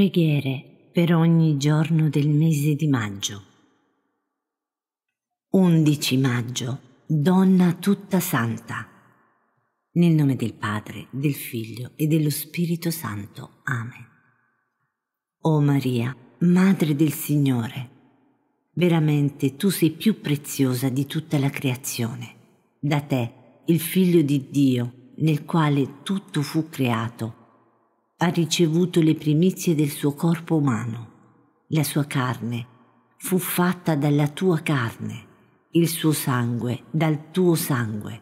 Preghiere per ogni giorno del mese di maggio. 11 maggio, Donna tutta santa. Nel nome del Padre, del Figlio e dello Spirito Santo. Amen. O Maria, Madre del Signore, veramente tu sei più preziosa di tutta la creazione. Da te, il Figlio di Dio, nel quale tutto fu creato, ha ricevuto le primizie del suo corpo umano. La sua carne fu fatta dalla tua carne, il suo sangue dal tuo sangue.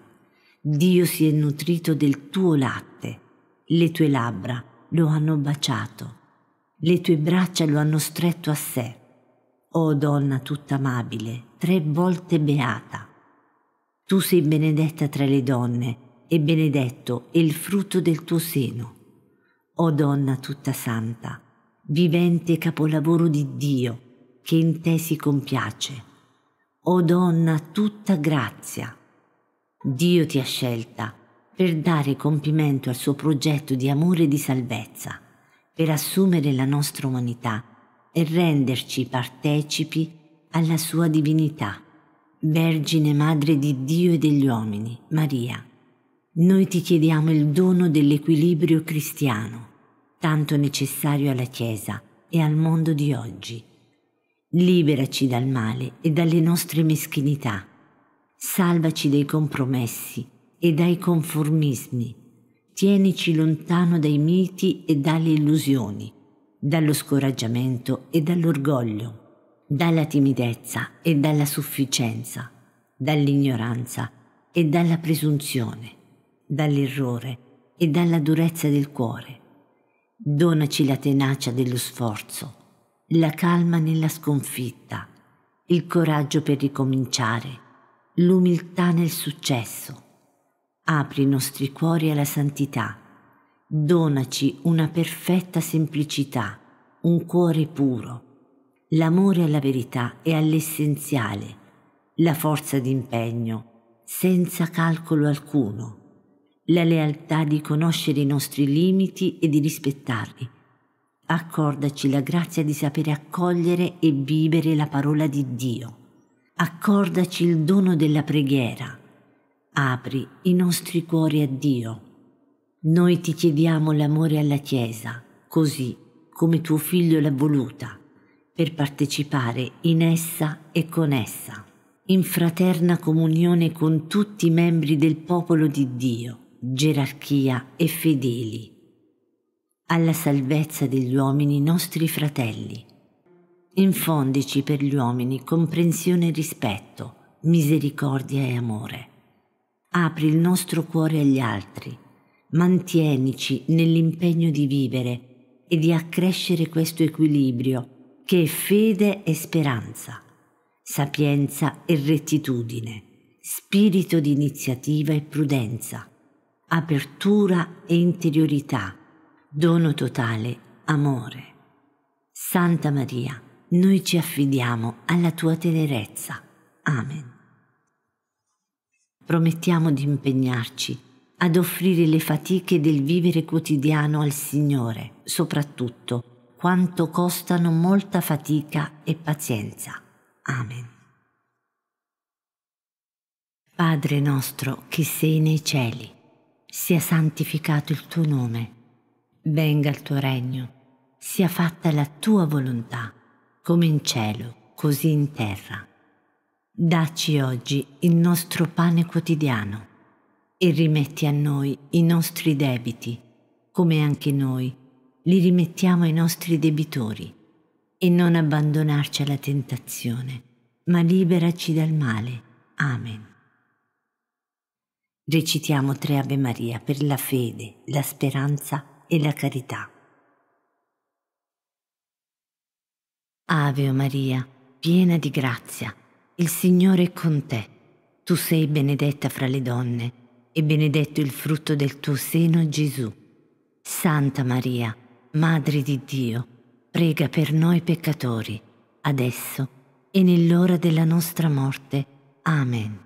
Dio si è nutrito del tuo latte, le tue labbra lo hanno baciato, le tue braccia lo hanno stretto a sé. O donna tutta amabile, tre volte beata. Tu sei benedetta tra le donne, e benedetto è il frutto del tuo seno. O donna tutta santa, vivente capolavoro di Dio, che in te si compiace. O donna tutta grazia, Dio ti ha scelta per dare compimento al suo progetto di amore e di salvezza, per assumere la nostra umanità e renderci partecipi alla sua divinità. Vergine Madre di Dio e degli uomini, Maria, noi ti chiediamo il dono dell'equilibrio cristiano, tanto necessario alla Chiesa e al mondo di oggi. Liberaci dal male e dalle nostre meschinità. Salvaci dai compromessi e dai conformismi. Tienici lontano dai miti e dalle illusioni, dallo scoraggiamento e dall'orgoglio, dalla timidezza e dalla sufficienza, dall'ignoranza e dalla presunzione dall'errore e dalla durezza del cuore. Donaci la tenacia dello sforzo, la calma nella sconfitta, il coraggio per ricominciare, l'umiltà nel successo. Apri i nostri cuori alla santità. Donaci una perfetta semplicità, un cuore puro, l'amore alla verità e all'essenziale, la forza d'impegno, senza calcolo alcuno la lealtà di conoscere i nostri limiti e di rispettarli. Accordaci la grazia di sapere accogliere e vivere la parola di Dio. Accordaci il dono della preghiera. Apri i nostri cuori a Dio. Noi ti chiediamo l'amore alla Chiesa, così come tuo figlio l'ha voluta, per partecipare in essa e con essa, in fraterna comunione con tutti i membri del popolo di Dio gerarchia e fedeli, alla salvezza degli uomini nostri fratelli. Infondici per gli uomini comprensione e rispetto, misericordia e amore. Apri il nostro cuore agli altri, mantienici nell'impegno di vivere e di accrescere questo equilibrio che è fede e speranza, sapienza e rettitudine, spirito di iniziativa e prudenza, apertura e interiorità, dono totale, amore. Santa Maria, noi ci affidiamo alla tua tenerezza. Amen. Promettiamo di impegnarci ad offrire le fatiche del vivere quotidiano al Signore, soprattutto quanto costano molta fatica e pazienza. Amen. Padre nostro che sei nei cieli, sia santificato il tuo nome, venga il tuo regno, sia fatta la tua volontà, come in cielo, così in terra. Dacci oggi il nostro pane quotidiano e rimetti a noi i nostri debiti, come anche noi li rimettiamo ai nostri debitori, e non abbandonarci alla tentazione, ma liberaci dal male. Amen. Recitiamo tre Ave Maria per la fede, la speranza e la carità. Ave Maria, piena di grazia, il Signore è con te. Tu sei benedetta fra le donne e benedetto il frutto del tuo seno Gesù. Santa Maria, Madre di Dio, prega per noi peccatori, adesso e nell'ora della nostra morte. Amen.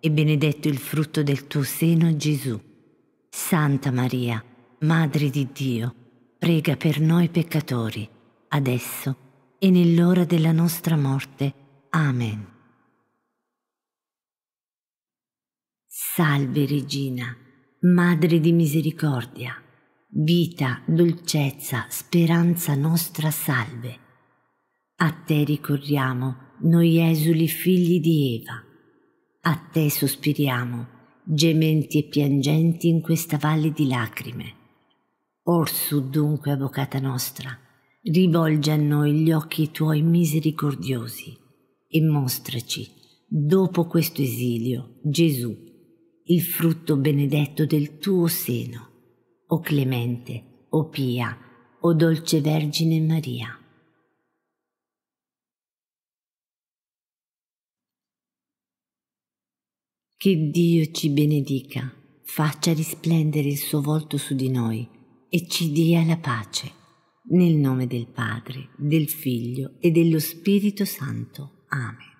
e benedetto il frutto del tuo seno, Gesù. Santa Maria, Madre di Dio, prega per noi peccatori, adesso e nell'ora della nostra morte. Amen. Salve Regina, Madre di misericordia, vita, dolcezza, speranza nostra, salve. A te ricorriamo, noi esuli figli di Eva a te sospiriamo, gementi e piangenti in questa valle di lacrime. Orsu dunque, avvocata nostra, rivolge a noi gli occhi tuoi misericordiosi e mostraci, dopo questo esilio, Gesù, il frutto benedetto del tuo seno. O clemente, o pia, o dolce Vergine Maria. Che Dio ci benedica, faccia risplendere il suo volto su di noi e ci dia la pace. Nel nome del Padre, del Figlio e dello Spirito Santo. Amen.